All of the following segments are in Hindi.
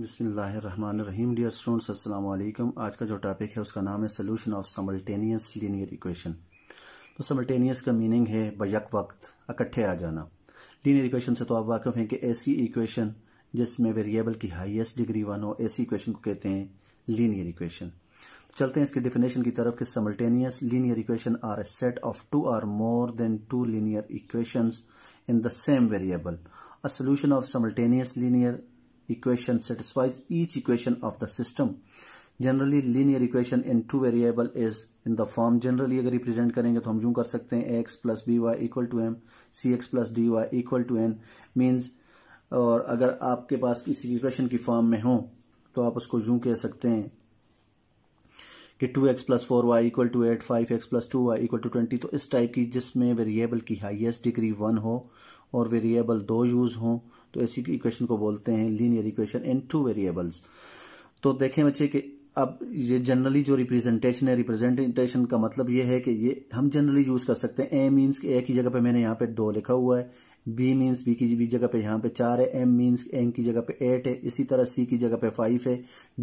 बिसमीम डियर स्टूडेंट्स अस्सलाम वालेकुम आज का जो टॉपिक है उसका नाम है solution of simultaneous linear equation तो समल्टेनियस का मीनिंग है बयक वक्त इकट्ठे आ जाना लीनियर इक्वेशन से तो आप वाकफ़ हैं कि ऐसी इक्वेशन जिसमें वेरिएबल की हाईएस्ट डिग्री वन हो ऐसी इक्वेशन को कहते हैं लीनियर इक्वेशन तो चलते हैं इसके डिफिनेशन की तरफ कि simultaneous linear equation are a set of two or more than two linear equation in the same variable a solution of simultaneous linear equation satisfies each equation of the system generally linear equation in two variable is in the form generally अगर रिप्रेजेंट करेंगे तो हम जू कर सकते हैं X plus B Y equal to M C X plus D Y equal to N means और अगर आपके पास किसी इक्वेशन की फॉर्म में हो तो आप उसको जू कह सकते हैं कि two X plus four Y equal to eight five X plus two Y equal to twenty तो इस टाइप की जिसमें वेरिएबल की हाईएस्ट डिग्री वन हो और वेरिएबल दो यूज़ हों तो ऐसी इक्वेशन को बोलते हैं linear equation in two variables तो देखें बच्चे कि अब ये जनरली जो रिप्रेजेंटेशन है रिप्रेजेंटेशन का मतलब ये है कि ये हम जनरली यूज कर सकते हैं ए मीन्स ए की जगह पे मैंने यहाँ पे दो लिखा हुआ है बी मीन्स बी की बी जगह पे यहाँ पे चार है एम मीन्स एम की जगह पे एट है इसी तरह सी की जगह पे फाइव है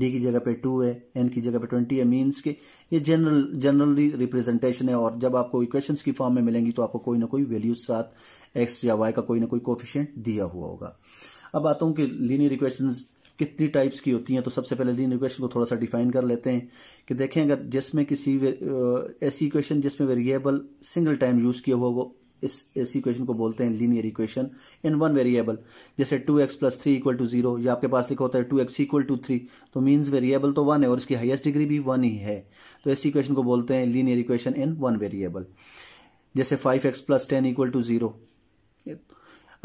डी की जगह पे टू है एन की जगह पे ट्वेंटी है मीन्स के ये जनरल जनरली रिप्रेजेंटेशन है और जब आपको इक्वेशंस की फॉर्म में मिलेंगी तो आपको कोई ना कोई वैल्यू साथ एक्स या वाई का कोई ना कोई कोफिशियंट दिया हुआ होगा अब आता हूँ कि लीनियर इक्वेशन कितनी टाइप्स की होती हैं तो सबसे पहले लीनियर इक्वेशन को थोड़ा सा डिफाइन कर लेते हैं कि देखें अगर जिसमें किसी ऐसी इक्वेशन जिसमें वेरिएबल सिंगल टाइम यूज किया हुआ इस इस इक्वेशन को बोलते हैं linear equation in one variable जैसे two X plus three equal to zero या आपके पास लिखा होता है two X equal to three तो मीन्स वेरिएबल तो वन है और इसकी हाईएस्ट डिग्री भी वन ही है तो इस इक्वेशन को बोलते हैं linear equation in one variable जैसे five X plus ten equal to zero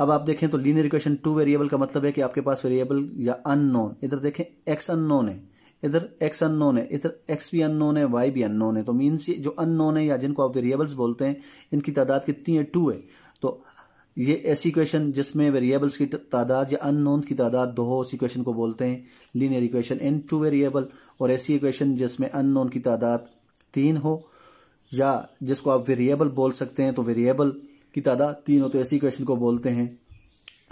अब आप देखें तो लीनियर इक्वेशन टू वेरिएबल का मतलब है कि आपके पास वेरिएबल या अननोन इधर देखें एक्स अननोन है इधर एक्स अनोन है इधर एक्स भी अनोन है वाई भी अनोन है तो मीन्स जो अनोन है या जिनको आप वेरिएबल्स बोलते हैं इनकी तादाद कितनी है टू है तो ये ऐसी इक्वेशन जिसमें वेरिएबल्स की तादाद या अननोन की तादाद दो हो उस इक्वेशन को बोलते हैं linear equation in two variable और ऐसी इक्वेशन जिसमें अननोन की तादाद तीन हो या जिसको आप वेरिएबल बोल सकते हैं तो वेरिएबल की तादाद तीन हो तो ऐसी इक्वेशन को बोलते हैं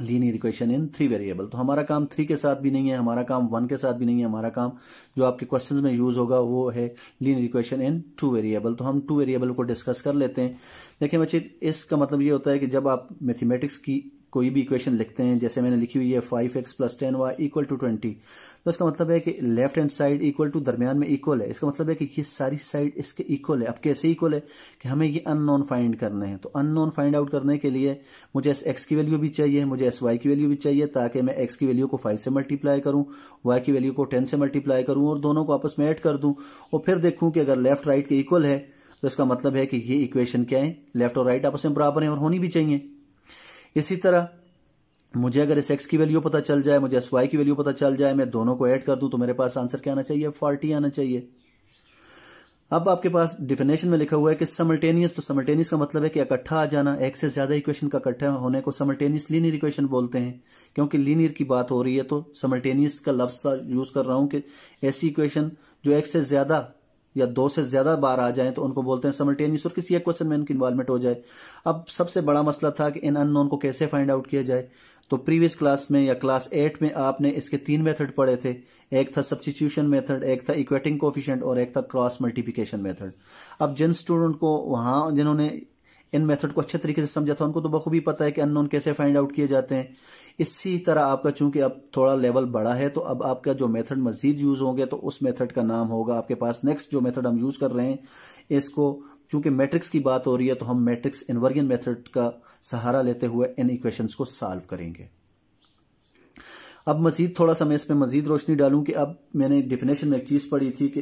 linear equation in three variable तो हमारा काम थ्री के साथ भी नहीं है हमारा काम वन के साथ भी नहीं है हमारा काम जो आपके क्वेश्चंस में यूज होगा वो है linear equation in two variable तो हम टू वेरिएबल को डिस्कस कर लेते हैं देखिए बच्चे इसका मतलब ये होता है कि जब आप मैथमेटिक्स की कोई भी इक्वेशन लिखते हैं जैसे मैंने लिखी हुई है five X plus ten Y equal to twenty तो इसका मतलब है कि left hand side equal to दरमियान में इक्वल है इसका मतलब है कि ये सारी साइड इसके इक्वल है अब कैसे इक्वल है कि हमें ये अननोन फाइंड करने हैं तो अननोन फाइंड आउट करने के लिए मुझे एस एक्स की वैल्यू भी चाहिए मुझे एस वाई की वैल्यू भी चाहिए ताकि मैं एक्स की वैल्यू को फाइव से मल्टीप्लाई करूँ वाई की वैल्यू को टेन से मल्टीप्लाई करूँ और दोनों को आपस में एड कर दूँ और फिर देखूँ कि अगर लेफ्ट राइट के इक्वल है तो इसका मतलब है कि ये इक्वेशन क्या है लेफ्ट और राइट आपस में बराबर है और होनी भी चाहिए इसी तरह मुझे अगर इस एक्स की वैल्यू पता चल जाए मुझे एस वाई की वैल्यू पता चल जाए मैं दोनों को ऐड कर दूं तो मेरे पास आंसर क्या आना चाहिए फॉर्टी आना चाहिए अब आपके पास डिफिनेशन में लिखा हुआ है कि समल्टेनियस तो समल्टेनियस का मतलब है कि इकट्ठा आ जाना एक से ज्यादा इक्वेशन का इकट्ठा होने को समल्टेनियस लीनियर इक्वेशन बोलते हैं क्योंकि लीनियर की बात हो रही है तो समल्टेनियस का लफ्ज यूज कर रहा हूं कि ऐसी इक्वेशन जो एक से ज्यादा या दो से ज्यादा बार आ जाए तो उनको बोलते हैं समल्टेनियस और किसी एक क्वेश्चन में उनकी इन्वॉल्वमेंट हो जाए अब सबसे बड़ा मसला था कि इन अननोन को कैसे फाइंड आउट किया जाए तो प्रीवियस क्लास में या क्लास एट में आपने इसके तीन मेथड पढ़े थे एक था सब्सटीट्यूशन मेथड एक था इक्वेटिंग कोफिशेंट और एक था क्रॉस मल्टीप्लिकेशन मेथड अब जिन स्टूडेंट को वहां जिन्होंने इन मेथड को अच्छे तरीके से समझा था उनको तो बखूबी पता है कि अननोन कैसे फाइंड आउट किए जाते हैं इसी तरह आपका चूंकि अब थोड़ा लेवल बढ़ा है तो अब आपका जो मेथड मजीद यूज होंगे तो उस मेथड का नाम होगा आपके पास नेक्स्ट जो मेथड हम यूज कर रहे हैं इसको चूंकि मैट्रिक्स की बात हो रही है तो हम मैट्रिक्स इन्वर्गियन मेथड का सहारा लेते हुए इन इक्वेशंस को सॉल्व करेंगे अब मजीद थोड़ा सा मैं इस पर मजीद रोशनी डालूं कि अब मैंने डिफिनेशन में एक चीज पढ़ी थी कि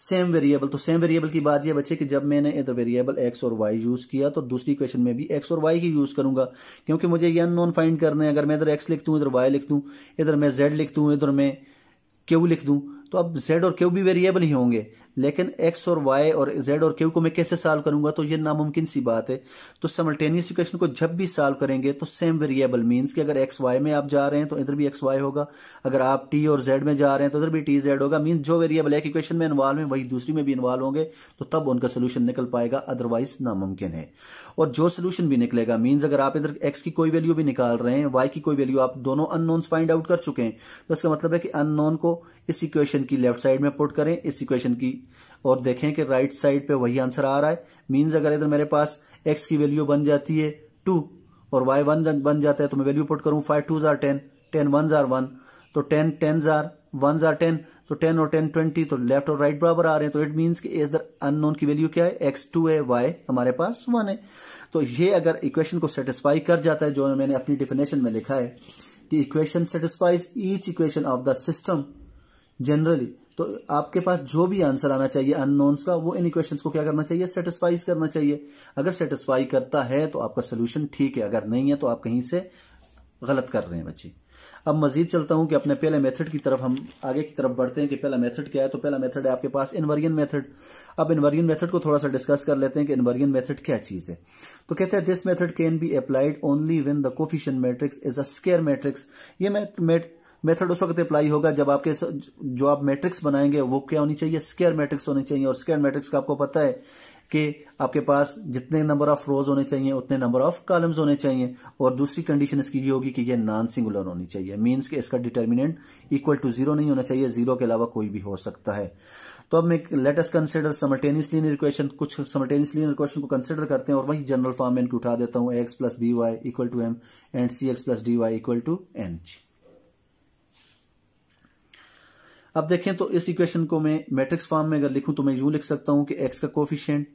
सेम वेरिएबल तो सेम वेरिएबल की बात यह बच्चे कि जब मैंने इधर वेरिएबल एक्स और वाई यूज किया तो दूसरी क्वेश्चन में भी एक्स और वाई ही यूज करूंगा क्योंकि मुझे ये अननोन फाइंड करने हैं अगर मैं इधर एक्स लिख दूं इधर वाई लिख दूं इधर मैं जेड लिख दूं इधर मैं क्यू लिख दूं तो अब जेड और क्यू भी वेरिएबल ही होंगे लेकिन एक्स और वाई और जेड और क्यू को मैं कैसे सॉल्व करूंगा तो ये नामुमकिन सी बात है तो समल्टेनियस इक्वेशन को जब भी सॉल्व करेंगे तो सेम वेरिएबल मींस कि अगर एक्स वाई में आप जा रहे हैं तो इधर भी एक्स वाई होगा अगर आप टी और जेड में जा रहे हैं तो इधर भी टी जेड होगा मीन जो वेरिएबल एक इक्वेशन में इन्वॉल्व है वही दूसरी में भी इन्वॉल्व होंगे तो तब उनका सोल्यूशन निकल पाएगा अदरवाइज नामुमकिन है और जो सोल्यूशन भी निकलेगा मीन्स अगर आप इधर एक्स की कोई वैल्यू भी निकाल रहे हैं वाई की कोई वैल्यू आप दोनों अननोन्स फाइंड आउट कर चुके हैं तो इसका मतलब है कि अननोन को इस इक्वेशन की लेफ्ट साइड में पुट करें इस इक्वेशन की और देखें कि राइट साइड पे वही आंसर आ रहा है मींस अगर इधर मेरे पास एक्स की वैल्यू बन जाती है टू और वाई वन बन जाता है तो मैं वैल्यू पुट करूं फाइव टू जार टेन टेन वन जार वन तो टेन टेन जार वन जार टेन तो टेन और टेन ट्वेंटी तो लेफ्ट और राइट बराबर आ रहे हैं तो इट मीन्स इधर अननोन की वैल्यू क्या है एक्स टू है वाई हमारे पास वन है तो ये अगर इक्वेशन को सेटिस्फाई कर जाता है जो मैंने अपनी डिफिनेशन में लिखा है कि equation satisfies each equation of the system generally तो आपके पास जो भी आंसर आना चाहिए अननोन्स का वो इन इक्वेशन को क्या करना चाहिए सेटिस्फाइज करना चाहिए अगर सेटिस्फाई करता है तो आपका सोल्यूशन ठीक है अगर नहीं है तो आप कहीं से गलत कर रहे हैं बच्चे अब मजीद चलता हूं कि अपने पहले मेथड की तरफ हम आगे की तरफ बढ़ते हैं कि पहला मेथड क्या है तो पहला मेथड है आपके पास इन्वर्यन मेथड अब इन्वर्यन मेथड को थोड़ा सा डिस्कस कर लेते हैं कि इन्वर्यन मेथड क्या चीज है तो कहते हैं this method can be applied only when the coefficient matrix is a square matrix ये मेथड उस वक्त अप्लाई होगा जब आपके जो आप मैट्रिक्स बनाएंगे वो क्या होनी चाहिए स्केयर मैट्रिक्स होनी चाहिए और स्केयर मैट्रिक्स का आपको पता है कि आपके पास जितने नंबर ऑफ रोज होने चाहिए उतने नंबर ऑफ कॉलम्स होने चाहिए और दूसरी कंडीशन इसकी ये होगी कि ये नॉन सिंगुलर होनी चाहिए मीन्स कि इसका डिटर्मिनेंट इक्वल टू जीरो नहीं होना चाहिए जीरो के अलावा कोई भी हो सकता है तो अब मैं let us consider simultaneous linear equation कुछ समल्टेनियस लीनियर इक्वेशन को कंसिडर करते हैं और वही जनरल फॉर्म में इनकी उठा देता हूं X plus B Y equal to M and C X plus D Y equal to N जी अब देखें तो इस इक्वेशन को मैं मैट्रिक्स फॉर्म में अगर लिखूं तो मैं यूं लिख सकता हूं कि एक्स का कोफिशियंट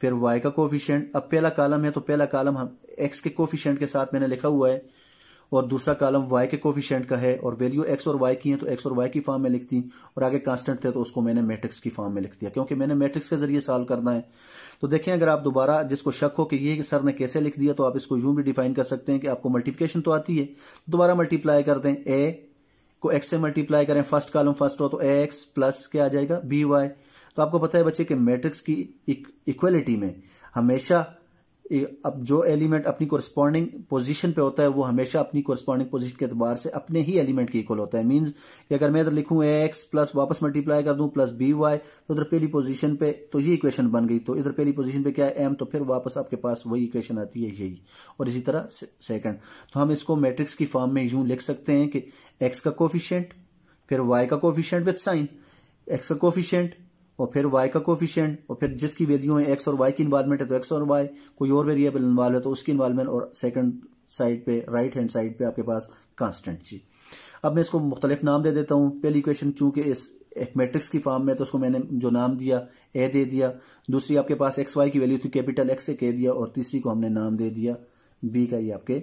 फिर वाई का कोफिशियंट अब पहला कालम है तो पहला कालम हम एक्स के कोफिशियंट के साथ मैंने लिखा हुआ है और दूसरा कालम वाई के कोफिशियंट का है और वैल्यू एक्स और वाई की है तो एक्स और वाई की फॉर्म में लिखती और आगे कांस्टेंट थे तो उसको मैंने मैट्रिक्स की फॉर्म में लिख दिया क्योंकि मैंने मैट्रिक्स के जरिए सॉल्व करना है तो देखें अगर आप दोबारा जिसको शक हो कि ये सर ने कैसे लिख दिया तो आप इसको यूं भी डिफाइन कर सकते हैं कि आपको मल्टीप्लिकेशन तो आती है दोबारा मल्टीप्लाई कर दें ए को एक्स से मल्टीप्लाई करें फर्स्ट कॉलम फर्स्ट हो तो एक्स प्लस क्या आ जाएगा बी वाई तो आपको पता है बच्चे कि मैट्रिक्स की इक्वलिटी में हमेशा अब जो एलिमेंट अपनी कोरस्पॉन्डिंग पोजीशन पे होता है वो हमेशा अपनी कोरस्पॉन्डिंग पोजीशन के अतबार से अपने ही एलिमेंट के इक्वल होता है मींस कि अगर मैं इधर लिखूं एक्स प्लस वापस मल्टीप्लाई कर दूं प्लस बी वाई तो उधर पहली पोजीशन पे तो ये इक्वेशन बन गई तो इधर पहली पोजीशन पे क्या है एम तो फिर वापस आपके पास वही इक्वेशन आती है यही और इसी तरह सेकेंड तो हम इसको मेट्रिक्स की फॉर्म में यूं लिख सकते हैं कि एक्स का कोफिशियंट फिर वाई का कोफिशियंट विथ साइन एक्स का कोफिशियंट और फिर वाई का कोफिशियंट और फिर जिसकी वैल्यू है एक्स और वाई की इन्वायरमेंट है तो एक्स और वाई कोई और वेरिएबल इन्वॉल्व है तो उसकी इन्वायरमेंट और सेकंड साइड पे राइट हैंड साइड पे आपके पास कांस्टेंट जी अब मैं इसको मुख्तलिफ नाम दे देता हूँ पहली क्वेश्चन चूंकि इस एक मैट्रिक्स की फॉर्म में तो उसको मैंने जो नाम दिया ए दे दिया दूसरी आपके पास एक्स वाई की वैल्यू थी कैपिटल एक्स से कह दिया और तीसरी को हमने नाम दे दिया बी का ये आपके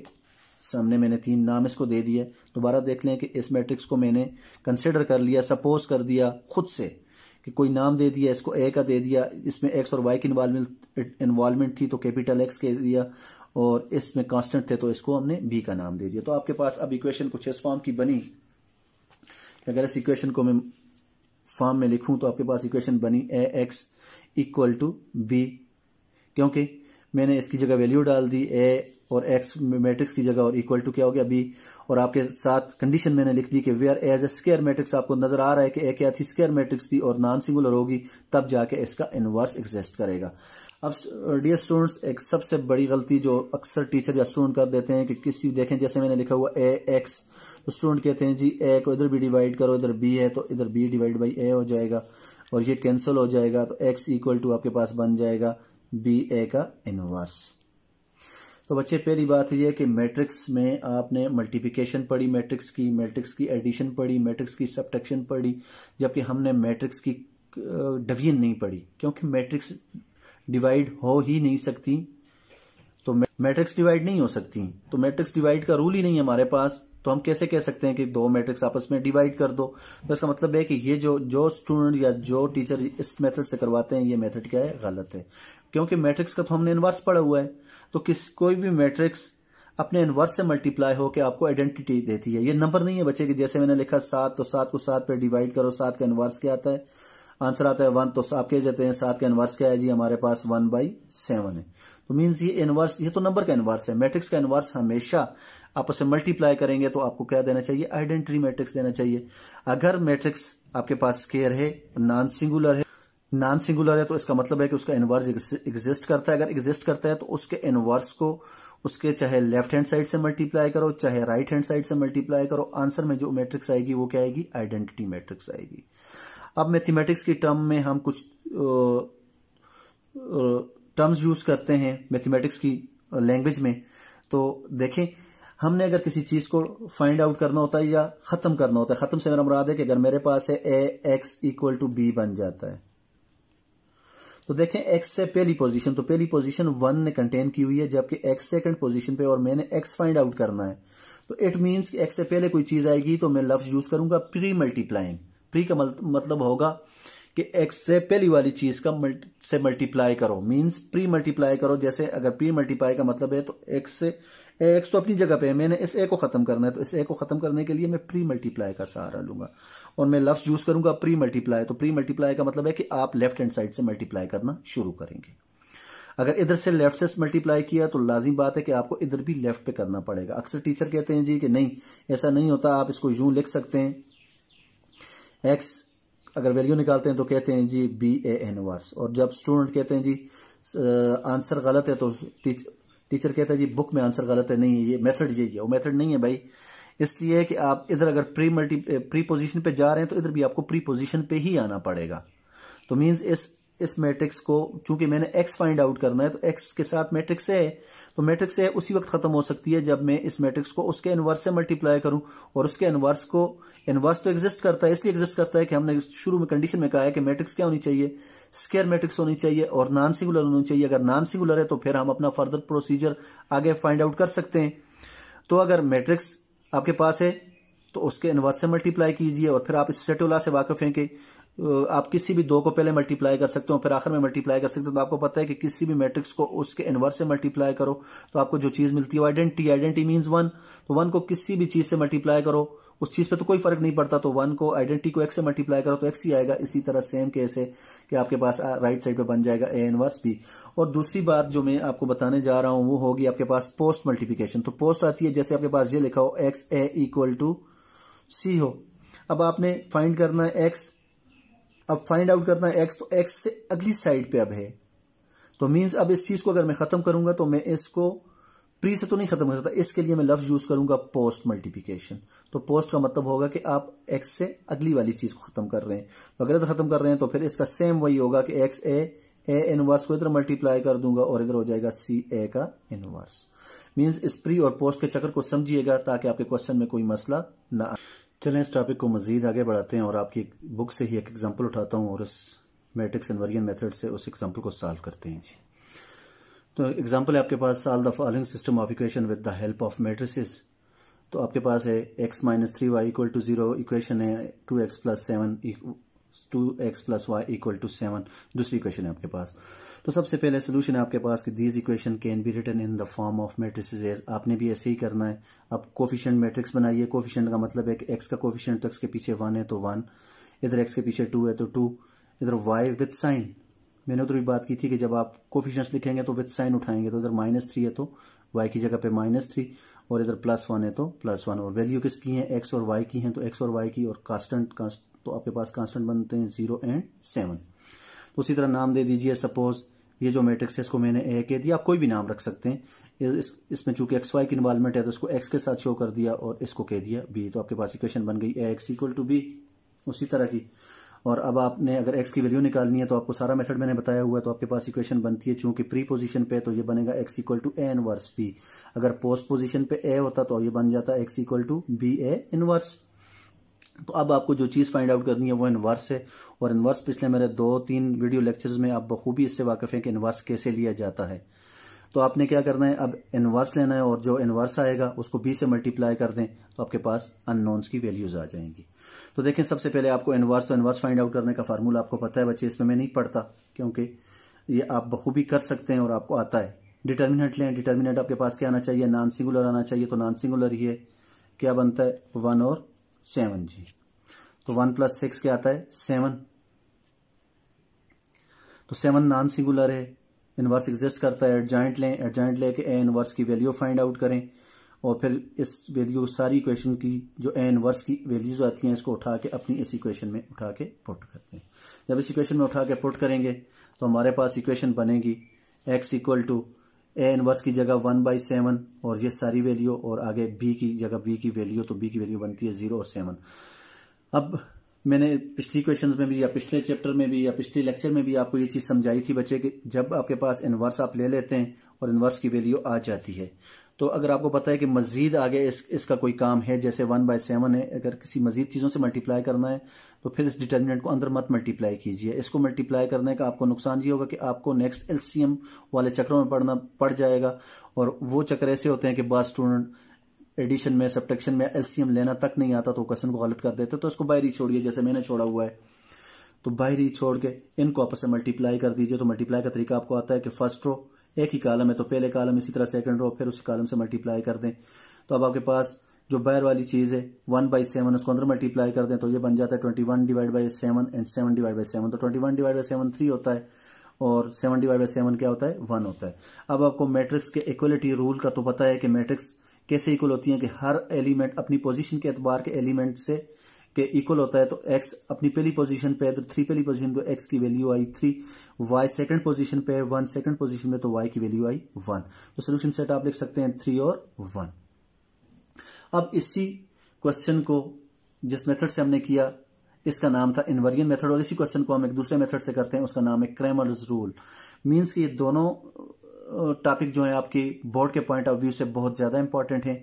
सामने मैंने तीन नाम इसको दे दिए दोबारा देख लें कि इस मैट्रिक्स को मैंने कंसिडर कर लिया सपोज कर दिया खुद से कि कोई नाम दे दिया इसको ए का दे दिया इसमें एक्स और वाई की इन्वालमेंट थी तो कैपिटल एक्स के दिया और इसमें कांस्टेंट थे तो इसको हमने बी का नाम दे दिया तो आपके पास अब इक्वेशन कुछ इस फॉर्म की बनी अगर इस इक्वेशन को मैं फॉर्म में लिखूं तो आपके पास इक्वेशन बनी A X equal to B क्योंकि मैंने इसकी जगह वैल्यू डाल दी ए और एक्स मैट्रिक्स की जगह और इक्वल टू क्या हो गया बी और आपके साथ कंडीशन मैंने लिख दी कि whereas a square matrix आपको नजर आ रहा है कि ए क्या थी स्केयर मैट्रिक्स थी और नॉन सिंगुलर होगी तब जाके इसका इनवर्स एग्जिस्ट करेगा अब डियर स्टूडेंट्स एक सबसे बड़ी गलती जो अक्सर टीचर या स्टूडेंट कर देते हैं कि किसी देखें जैसे मैंने लिखा हुआ ए एक्स तो स्टूडेंट कहते हैं जी ए को इधर भी डिवाइड करो इधर बी है तो इधर बी डिवाइड बाई ए हो जाएगा और ये कैंसिल हो जाएगा तो एक्स इक्वल टू आपके पास बन जाएगा बी ए का इनवर्स तो बच्चे पहली बात यह कि मैट्रिक्स में आपने मल्टीप्लिकेशन पढ़ी मैट्रिक्स की मैट्रिक्स की एडिशन पढ़ी मैट्रिक्स की सब्ट्रैक्शन पढ़ी जबकि हमने मैट्रिक्स की डिवीजन नहीं पढ़ी क्योंकि मैट्रिक्स डिवाइड हो ही नहीं सकती तो मैट्रिक्स डिवाइड नहीं हो सकती तो मैट्रिक्स डिवाइड का रूल ही नहीं है हमारे पास तो हम कैसे कह सकते हैं कि दो मैट्रिक्स आपस में डिवाइड कर दो तो इसका मतलब है कि ये जो जो स्टूडेंट या जो टीचर इस मेथड से करवाते हैं ये मेथड क्या है गलत है क्योंकि मैट्रिक्स का तो हमने इनवर्स पढ़ा हुआ है तो किस कोई भी मैट्रिक्स अपने इनवर्स से मल्टीप्लाई होकर आपको आइडेंटिटी देती है ये नंबर नहीं है बच्चे की जैसे मैंने लिखा सात तो सात को सात पे डिवाइड करो सात का इनवर्स क्या आता है आंसर आता है वन तो आप कह जाते हैं सात का इनवर्स क्या है जी हमारे पास वन बाई सेवन है तो मीन्स ये इनवर्स ये तो नंबर का इनवर्स है मैट्रिक्स का इनवर्स हमेशा आप उसे मल्टीप्लाई करेंगे तो आपको क्या देना चाहिए आइडेंटिटी मैट्रिक्स देना चाहिए अगर मैट्रिक्स आपके पास स्केयर है नॉन सिंगुलर है नॉन सिंगुलर है तो इसका मतलब है कि उसका इनवर्स एग्जिस्ट करता है अगर एग्जिस्ट करता है तो उसके इनवर्स को उसके चाहे लेफ्ट हैंड साइड से मल्टीप्लाई करो चाहे राइट हैंड साइड से मल्टीप्लाई करो आंसर में जो मैट्रिक्स आएगी वो क्या आएगी आइडेंटिटी मैट्रिक्स आएगी अब मैथमेटिक्स की टर्म में हम कुछ टर्म्स यूज करते हैं मैथमेटिक्स की लैंग्वेज में तो देखें हमने अगर किसी चीज को फाइंड आउट करना होता है या खत्म करना होता है खत्म से मेरा मुराद है कि अगर मेरे पास है A X equal to B बन जाता है तो देखें एक्स से पहली पोजीशन तो पहली पोजीशन वन ने कंटेन की हुई है जबकि एक्स सेकंड पोजीशन पे और मैंने एक्स फाइंड आउट करना है तो इट मींस कि एक्स से पहले कोई चीज आएगी तो मैं लफ्ज यूज करूंगा प्री मल्टीप्लाइंग प्री का मतलब होगा कि एक्स से पहली वाली चीज का मल्टी से मल्टीप्लाई करो मींस प्री मल्टीप्लाई करो जैसे अगर प्री मल्टीप्लाई का मतलब है तो एक्स से एक्स तो अपनी जगह पे है मैंने इस ए को खत्म करना है तो इस ए को खत्म करने के लिए मैं प्री मल्टीप्लाई का सहारा लूंगा और मैं लफ्ज यूज करूंगा प्री मल्टीप्लाई तो प्री मल्टीप्लाई का मतलब है कि आप लेफ्ट हैंड साइड से मल्टीप्लाई करना शुरू करेंगे अगर इधर से लेफ्ट से मल्टीप्लाई किया तो लाजिम बात है कि आपको इधर भी लेफ्ट पे करना पड़ेगा अक्सर टीचर कहते हैं जी कि नहीं ऐसा नहीं होता आप इसको यूं लिख सकते हैं एक्स अगर वैल्यू निकालते हैं तो कहते हैं जी बी ए एन वर्स और जब स्टूडेंट कहते हैं जी आंसर गलत है तो टीच, टीचर कहता है जी बुक में आंसर गलत है नहीं ये मेथड यही है वो मेथड नहीं है भाई इसलिए कि आप इधर अगर प्री मल्टी प्री पोजिशन पे जा रहे हैं तो इधर भी आपको प्री पोजिशन पे ही आना पड़ेगा तो मीन्स इस इस मैट्रिक्स को चूंकि मैंने एक्स फाइंड आउट करना है तो एक्स के साथ मैट्रिक्स है तो मैट्रिक्स है उसी वक्त खत्म हो सकती है जब मैं इस मैट्रिक्स को उसके इनवर्स से मल्टीप्लाई करूं और उसके इनवर्स को इनवर्स तो एग्जिस्ट करता है इसलिए एग्जिस्ट करता है कि हमने शुरू में कंडीशन में कहा है कि मैट्रिक्स क्या होनी चाहिए स्केयर मैट्रिक्स होनी चाहिए और नॉन सिंगुलर होनी चाहिए अगर नॉन सिंगुलर है तो फिर हम अपना फर्दर प्रोसीजर आगे फाइंड आउट कर सकते हैं तो अगर मैट्रिक्स आपके पास है तो उसके इनवर्स से मल्टीप्लाई कीजिए और फिर आप इस सेटोला से वाकिफ हैं कि आप किसी भी दो को पहले मल्टीप्लाई कर सकते हो फिर आखिर में मल्टीप्लाई कर सकते हो तो आपको पता है कि किसी भी मैट्रिक्स को उसके इनवर्स से मल्टीप्लाई करो तो आपको जो चीज मिलती है वो आइडेंटिटी आइडेंटिटी मीन्स वन तो वन को किसी भी चीज से मल्टीप्लाई करो उस चीज पे तो कोई फर्क नहीं पड़ता तो वन को आइडेंटिटी को एक्स से मल्टीप्लाई करो तो एक्स ही आएगा इसी तरह सेम केस है कि आपके पास राइट साइड पे बन जाएगा ए इनवर्स बी और दूसरी बात जो मैं आपको बताने जा रहा हूं वो होगी आपके पास पोस्ट मल्टीप्लीकेशन तो पोस्ट आती है जैसे आपके पास ये लिखा हो X A equal to C हो अब आपने फाइंड करना है एक्स अब फाइंड आउट करना है एक्स तो एक्स से अगली साइड पे अब है तो मीन्स अब इस चीज को अगर मैं खत्म करूंगा तो मैं इसको प्री से तो नहीं खत्म कर सकता इसके लिए मैं लफ्ज यूज करूंगा पोस्ट मल्टीप्लीकेशन तो पोस्ट का मतलब होगा कि आप एक्स से अगली वाली चीज को खत्म कर रहे हैं तो अगर इधर खत्म कर रहे हैं तो फिर इसका सेम वही होगा कि एक्स ए ए इनवर्स को इधर मल्टीप्लाई कर दूंगा और इधर हो जाएगा सी ए का इनवर्स मीन्स इस प्री और पोस्ट के चक्कर को समझिएगा ताकि आपके क्वेश्चन में कोई मसला ना आए चलें इस टॉपिक को मजीद आगे बढ़ाते हैं और आपकी बुक से ही एक एग्जाम्पल उठाता हूँ और उस मैट्रिक्स इन्वरियन मेथड से उस एग्जाम्पल को सॉल्व करते हैं जी तो एग्जाम्पल है आपके पास solve the following system of equation with the help of matrices तो आपके पास है X minus three Y equal to zero equation है two X plus seven two X plus Y equal to seven दूसरी इक्वेशन है आपके पास तो सबसे पहले सोल्यूशन आपके पास कि these equation can be written in the form of matrices आपने भी ऐसे ही करना है अब कोफिशेंट मैट्रिक्स बनाइए कोफिशेंट का मतलब है कि एक्स का कोफिशेंट तो एक्स के पीछे वन है तो वन इधर एक्स के पीछे टू है तो टू इधर वाई विथ साइन मैंने उधर भी बात की थी कि जब आप कोफिशेंट्स लिखेंगे तो विथ साइन उठाएंगे तो इधर माइनस थ्री है तो वाई की जगह पे माइनस थ्री और इधर प्लस वन है तो प्लस वन और वैल्यू किसकी है एक्स और वाई की है तो एक्स और वाई की और कांस्टेंट तो आपके पास कांस्टेंट बनते हैं जीरो एंड सेवन तो उसी तरह नाम दे दीजिए सपोज ये जो मैट्रिक्स है इसको मैंने ए कह दिया आप कोई भी नाम रख सकते हैं इस इसमें चूंकि एक्स वाई की इन्वॉल्वमेंट है तो इसको एक्स के साथ शो कर दिया और इसको कह दिया बी तो आपके पास इक्वेशन बन गई A X equal to B उसी तरह की और अब आपने अगर एक्स की वैल्यू निकालनी है तो आपको सारा मेथड मैंने बताया हुआ है तो आपके पास इक्वेशन बनती है चूंकि प्री पोजिशन पे तो ये बनेगा X equal to A inverse B अगर पोस्ट पोजिशन पे ए होता तो ये बन जाता X equal to B A inverse तो अब आपको जो चीज़ फाइंड आउट करनी है वो इनवर्स है और इनवर्स पिछले मेरे दो तीन वीडियो लेक्चर्स में आप बखूबी इससे वाकिफ़ हैं कि इनवर्स कैसे लिया जाता है तो आपने क्या करना है अब इनवर्स लेना है और जो इनवर्स आएगा उसको बी से मल्टीप्लाई कर दें तो आपके पास अननोन्स की वैल्यूज आ जाएंगी तो देखें सबसे पहले आपको इनवर्स तो इनवर्स फाइंड आउट करने का फार्मूला आपको पता है बच्चे इसमें मैं नहीं पढ़ता क्योंकि ये आप बखूबी कर सकते हैं और आपको आता है डिटर्मिनेंट लें डिटर्मिनेंट आपके पास क्या आना चाहिए नॉन सिंगुलर आना चाहिए तो नॉन सिंगुलर ही है क्या बनता है वन और सेवन जी तो वन प्लस सिक्स क्या आता है सेवन तो सेवन नॉन सिंगुलर है इनवर्स एग्जिस्ट करता है एडजॉइंट लें एडजॉइंट लेके ए इनवर्स की वैल्यू फाइंड आउट करें और फिर इस वैल्यू सारी इक्वेशन की जो ए इनवर्स की वैल्यूज आती हैं इसको उठा के अपनी इस इक्वेशन में उठा के पुट करते हैं जब इस इक्वेशन में उठा के पुट करेंगे तो हमारे पास इक्वेशन बनेगी X equal to A inverse की जगह वन बाई सेवन और ये सारी वैल्यू और आगे बी की जगह बी की वैल्यू तो बी की वैल्यू बनती है जीरो और सेवन अब मैंने पिछली क्वेश्चंस में भी या पिछले चैप्टर में भी या पिछले लेक्चर में भी आपको ये चीज समझाई थी बच्चे कि जब आपके पास इनवर्स आप ले लेते हैं और इनवर्स की वैल्यू आ जाती है तो अगर आपको पता है कि मजीद आगे इस इसका कोई काम है जैसे वन बाय सेवन है अगर किसी मजीद चीज़ों से मल्टीप्लाई करना है तो फिर इस डिटर्मिनेंट को अंदर मत मल्टीप्लाई कीजिए इसको मल्टीप्लाई करने का आपको नुकसान ये होगा कि आपको नेक्स्ट एलसीएम वाले चक्रों में पढ़ना पड़ जाएगा और वो चक्र ऐसे होते हैं कि बाद स्टूडेंट एडिशन में सब्टेक्शन में एलसीएम लेना तक नहीं आता तो क्वेश्चन को गलत कर देते तो इसको बाहर ही छोड़िए जैसे मैंने छोड़ा हुआ है तो बाहर ही छोड़ के इनको आपस में मल्टीप्लाई कर दीजिए तो मल्टीप्लाई का तरीका आपको आता है कि फर्स्ट रो एक ही कालम है तो पहले कालम इसी तरह सेकंड रो फिर उस कालम से मल्टीप्लाई कर दें तो अब आपके पास जो बैर वाली चीज़ है वन बाई सेवन उसको अंदर मल्टीप्लाई कर दें तो ये बन जाता है twenty one divide by seven and seven divide by seven तो twenty one divide by seven three होता है और सेवन डिवाइड बाई सेवन क्या होता है वन होता है अब आपको मैट्रिक्स के इक्वलिटी रूल का तो पता है कि मैट्रिक्स कैसे इक्वल होती है कि हर एलिमेंट अपनी पोजिशन के एतबार के एलिमेंट से के इक्वल होता है तो एक्स अपनी पहली पोजीशन पे है तो थ्री पहली पोजीशन पे एक्स की वैल्यू आई थ्री वाई सेकंड पोजीशन पे है वन सेकंड पोजीशन में तो वाई की वैल्यू आई वन तो सोल्यूशन सेट आप लिख सकते हैं थ्री और वन अब इसी क्वेश्चन को जिस मेथड से हमने किया इसका नाम था इन्वरियन मेथड और इसी क्वेश्चन को हम एक दूसरे मेथड से करते हैं उसका नाम है क्रेमर्स रूल मीन्स कि ये दोनों टॉपिक जो है आपके बोर्ड के पॉइंट ऑफ व्यू से बहुत ज्यादा इंपॉर्टेंट है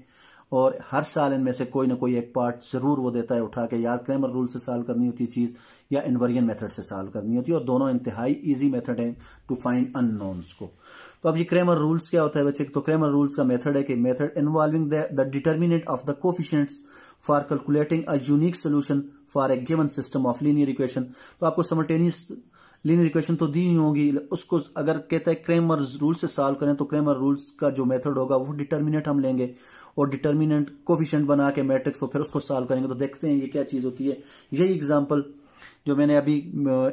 और हर साल इनमें से कोई ना कोई एक पार्ट जरूर वो देता है उठा के याद क्रैमर रूल से साल करनी होती है चीज़ या इनवरियन मेथड से साल करनी होती है और दोनों इंतहाई ईजी मेथड है टू फाइंड अननोन्स को तो अब ये क्रेमर रूल्स क्या होता है बच्चे तो क्रेमर रूल्स का मेथड है कि method involving the determinate of the coefficients for calculating a unique solution for a given system of linear equation तो आपको समल्टेनियस लीनियर इक्वेशन तो दी ही होगी उसको अगर कहता है क्रेमर रूल से सॉल्व करें तो क्रेमर रूल्स का जो मेथड होगा वो डिटर्मिनेट हम लेंगे और डिटर्मिनेंट कोफिशेंट बना के मैट्रिक्स और फिर उसको सॉल्व करेंगे तो देखते हैं ये क्या चीज़ होती है यही एग्जाम्पल जो मैंने अभी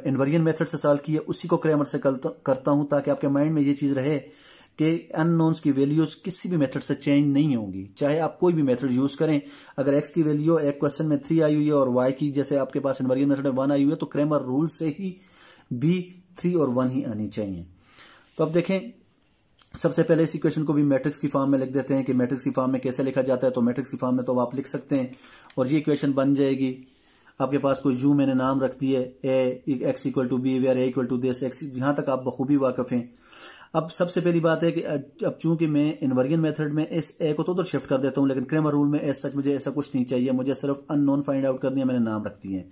इन्वरियन मेथड से सॉल्व की उसी को क्रेमर से करता हूं ताकि आपके माइंड में ये चीज़ रहे कि अननोन्स की वैल्यूज किसी भी मेथड से चेंज नहीं होंगी चाहे आप कोई भी मेथड यूज करें अगर एक्स की वैल्यू एक क्वेश्चन में थ्री आई हुई है और वाई की जैसे आपके पास इनवरियन मेथड में वन आई हुई है तो क्रेमर रूल से ही भी थ्री और वन ही आनी चाहिए तो अब देखें सबसे पहले इस इक्वेशन को भी मैट्रिक्स की फॉर्म में लिख देते हैं कि मैट्रिक्स की फॉर्म में कैसे लिखा जाता है तो मैट्रिक्स की फॉर्म में तो आप लिख सकते हैं और ये इक्वेशन बन जाएगी आपके पास कोई यू मैंने नाम रख दिया A X equal to B we are equal to this X जहां तक आप बखूबी वाकफ हैं अब सबसे पहली बात है कि अब चूंकि मैं इनवर्गियन मेथड में इस ए को तो उधर शिफ्ट कर देता हूं लेकिन क्रेमर रूल में एस सच मुझे ऐसा कुछ नहीं चाहिए मुझे सिर्फ अननोन फाइंड आउट करनी है मैंने नाम रख दिए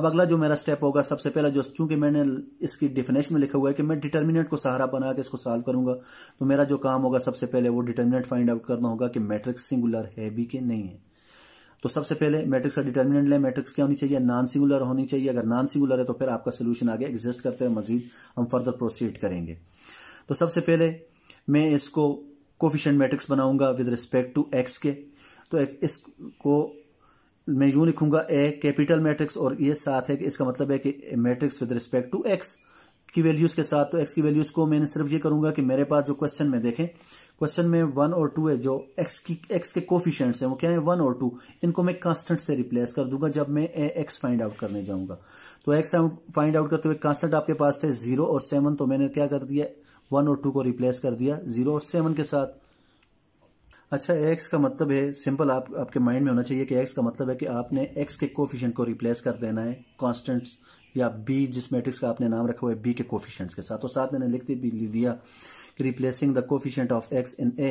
अब अगला जो मेरा स्टेप होगा सबसे पहला जो चूंकि मैंने इसकी डिफिनेशन में लिखा हुआ है कि मैं डिटर्मिनेट को सहारा बना के इसको सॉल्व करूंगा तो मेरा जो काम होगा सबसे पहले वो डिटर्मिनेट फाइंड आउट करना होगा कि मैट्रिक्स सिंगुलर है भी कि नहीं है तो सबसे पहले मैट्रिक्स का डिटर्मिनेंट लें मैट्रिक्स क्या होनी चाहिए नॉन सिंगुलर होनी चाहिए अगर नॉन सिंगुलर है तो फिर आपका सोल्यूशन आगे एग्जिस्ट करते हैं मजीद हम फर्दर प्रोसीड करेंगे तो सबसे पहले मैं इसको कोफिशेंट मैट्रिक्स बनाऊंगा विद रिस्पेक्ट टू एक्स के तो एक इसको मैं यूं लिखूंगा ए कैपिटल मैट्रिक्स और ये साथ है कि इसका मतलब है कि matrix with respect to X की वैल्यूज के साथ तो एक्स की वैल्यूज को मैंने सिर्फ ये करूंगा कि मेरे पास जो क्वेश्चन में देखें क्वेश्चन में वन और टू है जो एक्स की एक्स के कोफिशेंट्स हैं वो क्या है वन और टू इनको मैं कांस्टेंट से रिप्लेस कर दूंगा जब मैं ए एक्स फाइंड आउट करने जाऊंगा तो एक्स फाइंड आउट करते हुए कांस्टेंट आपके पास थे जीरो और सेवन तो मैंने क्या कर दिया वन और टू को रिप्लेस कर दिया जीरो और सेवन के साथ अच्छा एक्स का मतलब है सिंपल आप आपके माइंड में होना चाहिए कि एक्स का मतलब है कि आपने एक्स के कोफिशियंट को रिप्लेस कर देना है कॉन्स्टेंट्स या बी जिस मैट्रिक्स का आपने नाम रखा हुआ है बी के कोफिशेंट्स के साथ और तो साथ मैंने लिख दिया कि replacing the coefficient of X in A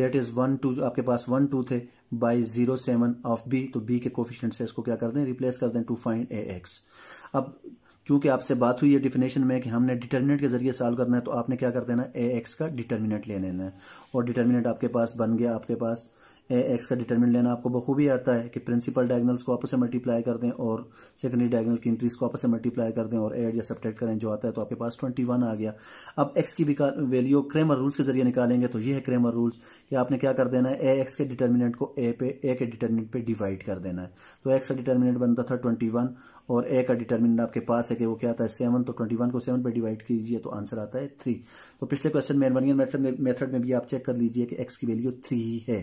that is one two आपके पास वन टू थे by zero seven of B तो बी के कोफिशियंट से इसको क्या कर दें रिप्लेस कर दें टू फाइंड ए एक्स अब चूंकि आपसे बात हुई है डिफिनेशन में कि हमने डिटर्मिनेंट के जरिए सॉल्व करना है तो आपने क्या कर देना ए एक्स का डिटर्मिनेंट ले लेना है और डिटर्मिनेंट आपके पास बन गया आपके पास एक्स का डिटर्मिनेंट लेना आपको बखूबी आता है कि प्रिंसिपल डायगनल्स को आपस से मल्टीप्लाई कर दें और सेकेंडरी डायगनल की इंट्रीज को आपस से मल्टीप्लाई कर दें और एड या सब्टेक्ट करें जो आता है तो आपके पास ट्वेंटी वन आ गया अब एक्स की वैल्यू क्रेमर रूल्स के जरिए निकालेंगे तो ये है क्रेमर रूल्स कि आपने क्या कर देना है ए एक्स के डिटर्मिनेंट को ए पे ए के डिटर्मिनेंट पर डिवाइड कर देना है तो एक्स का डिटर्मिनेंट बनता था ट्वेंटी वन और ए का डिटर्मिनेंट आपके पास है कि वो क्या आता है सेवन तो ट्वेंटी वन को सेवन पर डिवाइड कीजिए तो आंसर आता है थ्री तो पिछले क्वेश्चन मेनवनियन मेथड में भी आप चेक कर लीजिए कि एक्स की वैल्यू थ्री ही है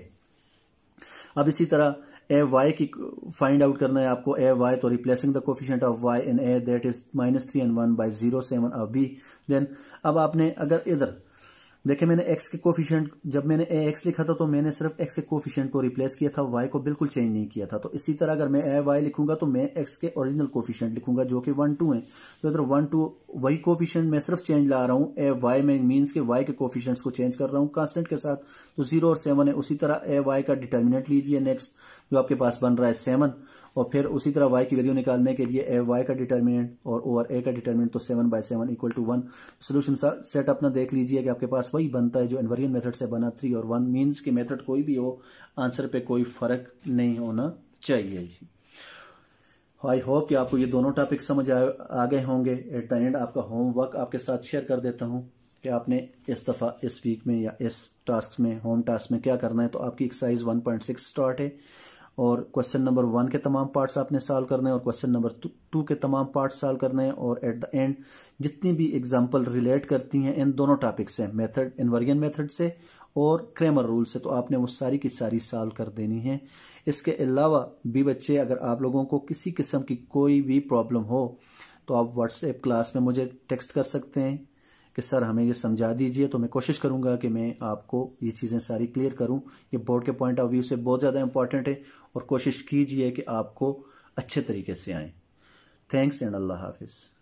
अब इसी तरह ए वाई की फाइंड आउट करना है आपको ए वाई तो replacing the coefficient of Y in A that is minus three and one by zero seven of B then अब आपने अगर इधर देखे मैंने एक्स के कोफिशियंट जब मैंने ए एक्स लिखा था तो मैंने सिर्फ एक्स के कोफिशियंट को रिप्लेस किया था वाई को बिल्कुल चेंज नहीं किया था तो इसी तरह अगर मैं ए वाई लिखूंगा तो मैं एक्स के ओरिजिनल कोफिशियंट लिखूंगा जो कि वन टू है तो इधर वन टू वही कोफिशियंट मैं सिर्फ चेंज ला रहा हूँ ए वाई में मीन्स के वाई के कोफिशियंट को चेंज कर रहा हूँ कांस्टेंट के साथ तो जीरो और सेवन है उसी तरह ए वाई का डिटर्मिनेट लीजिए नेक्स्ट जो आपके पास बन रहा है सेवन और फिर उसी तरह वाई की वैल्यू निकालने के लिए ए वाई का डिटर्मिनेंट और ओ आर ए का डिटर्मिनेंट तो seven by seven equal to one solution set अपना देख लीजिए कि आपके पास वही बनता है जो एनवरियन मेथड से बना थ्री और वन मीन्स के मेथड कोई भी हो आंसर पे कोई फर्क नहीं होना चाहिए जी आई होप कि आपको ये दोनों टॉपिक समझ आ, आ गए होंगे एट द एंड आपका होमवर्क आपके साथ शेयर कर देता हूँ कि आपने इस दफ़ा इस वीक में या इस टास्क में होम टास्क में क्या करना है तो आपकी एक्सरसाइज वन स्टार्ट है और क्वेश्चन नंबर वन के तमाम पार्ट्स आपने सॉल्व करने हैं और क्वेश्चन नंबर टू के तमाम पार्ट्स सॉल्व करने और एट द एंड जितनी भी एग्जाम्पल रिलेट करती हैं इन दोनों टॉपिक से मेथड इन्वर्गन मेथड से और क्रेमर रूल से तो आपने वो सारी की सारी सॉल्व कर देनी है इसके अलावा भी बच्चे अगर आप लोगों को किसी किस्म की कोई भी प्रॉब्लम हो तो आप व्हाट्सएप क्लास में मुझे टेक्स्ट कर सकते हैं कि सर हमें ये समझा दीजिए तो मैं कोशिश करूंगा कि मैं आपको ये चीज़ें सारी क्लियर करूं ये बोर्ड के पॉइंट ऑफ व्यू से बहुत ज़्यादा इंपॉर्टेंट है और कोशिश कीजिए कि आपको अच्छे तरीके से आए थैंक्स एंड अल्लाह हाफिज़